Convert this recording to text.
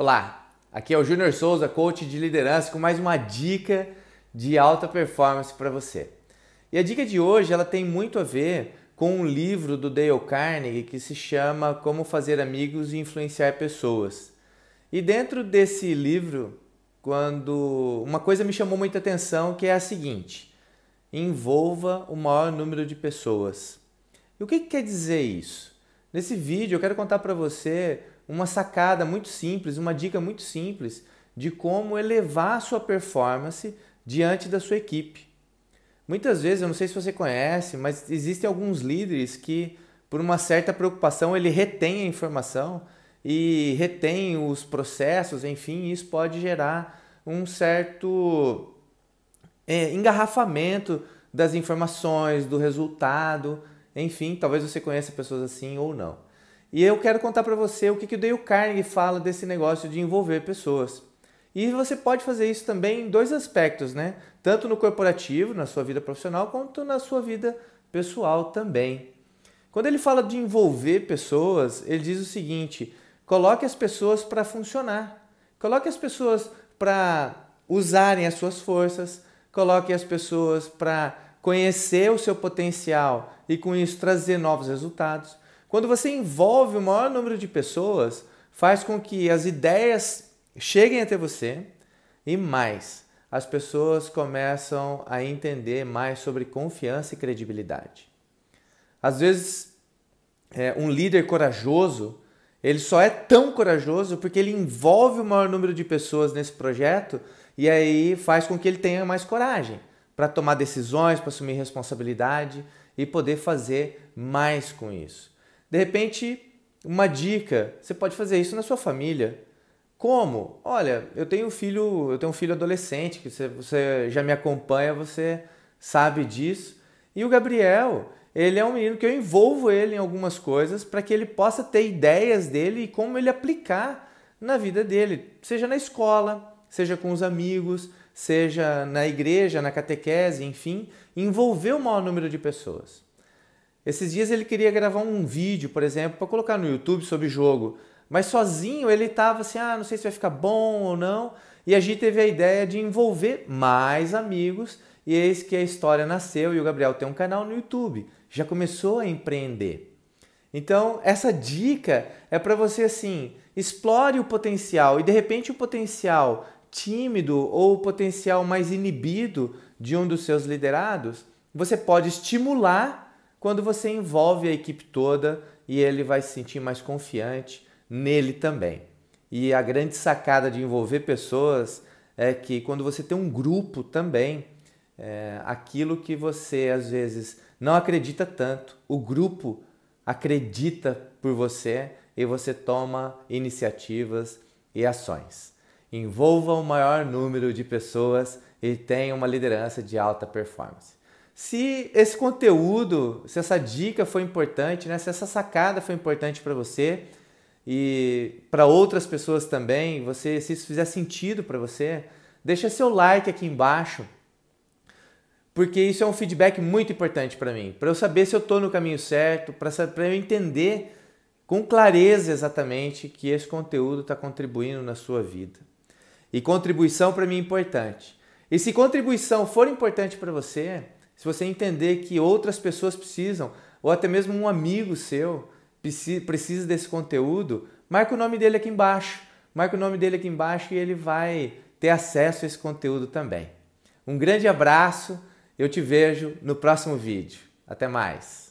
Olá, aqui é o Júnior Souza, coach de liderança, com mais uma dica de alta performance para você. E a dica de hoje ela tem muito a ver com um livro do Dale Carnegie que se chama Como Fazer Amigos e Influenciar Pessoas. E dentro desse livro, quando uma coisa me chamou muita atenção, que é a seguinte: envolva o maior número de pessoas. E o que, que quer dizer isso? Nesse vídeo eu quero contar para você uma sacada muito simples, uma dica muito simples de como elevar a sua performance diante da sua equipe. Muitas vezes, eu não sei se você conhece, mas existem alguns líderes que, por uma certa preocupação, ele retém a informação e retém os processos, enfim, isso pode gerar um certo é, engarrafamento das informações, do resultado, enfim, talvez você conheça pessoas assim ou não. E eu quero contar para você o que, que o Dale Carnegie fala desse negócio de envolver pessoas. E você pode fazer isso também em dois aspectos, né? Tanto no corporativo, na sua vida profissional, quanto na sua vida pessoal também. Quando ele fala de envolver pessoas, ele diz o seguinte: coloque as pessoas para funcionar, coloque as pessoas para usarem as suas forças, coloque as pessoas para conhecer o seu potencial e com isso trazer novos resultados. Quando você envolve o maior número de pessoas, faz com que as ideias cheguem até você e mais, as pessoas começam a entender mais sobre confiança e credibilidade. Às vezes, é, um líder corajoso, ele só é tão corajoso porque ele envolve o maior número de pessoas nesse projeto e aí faz com que ele tenha mais coragem para tomar decisões, para assumir responsabilidade e poder fazer mais com isso. De repente, uma dica, você pode fazer isso na sua família. Como? Olha, eu tenho um filho, eu tenho um filho adolescente que você, você já me acompanha, você sabe disso. E o Gabriel, ele é um menino que eu envolvo ele em algumas coisas para que ele possa ter ideias dele e como ele aplicar na vida dele, seja na escola, seja com os amigos, seja na igreja, na catequese, enfim, envolver o maior número de pessoas. Esses dias ele queria gravar um vídeo, por exemplo, para colocar no YouTube sobre jogo, mas sozinho ele estava assim, ah, não sei se vai ficar bom ou não. E a gente teve a ideia de envolver mais amigos e eis que a história nasceu e o Gabriel tem um canal no YouTube, já começou a empreender. Então, essa dica é para você assim, explore o potencial e de repente o potencial tímido ou o potencial mais inibido de um dos seus liderados, você pode estimular quando você envolve a equipe toda e ele vai se sentir mais confiante nele também. E a grande sacada de envolver pessoas é que quando você tem um grupo também, é, aquilo que você às vezes não acredita tanto, o grupo acredita por você e você toma iniciativas e ações. Envolva o maior número de pessoas e tenha uma liderança de alta performance. Se esse conteúdo, se essa dica foi importante, né? se essa sacada foi importante para você e para outras pessoas também, você, se isso fizer sentido para você, deixa seu like aqui embaixo, porque isso é um feedback muito importante para mim, para eu saber se eu estou no caminho certo, para eu entender com clareza exatamente que esse conteúdo está contribuindo na sua vida. E contribuição para mim é importante. E se contribuição for importante para você, se você entender que outras pessoas precisam, ou até mesmo um amigo seu precisa desse conteúdo, marca o nome dele aqui embaixo. Marca o nome dele aqui embaixo e ele vai ter acesso a esse conteúdo também. Um grande abraço, eu te vejo no próximo vídeo. Até mais!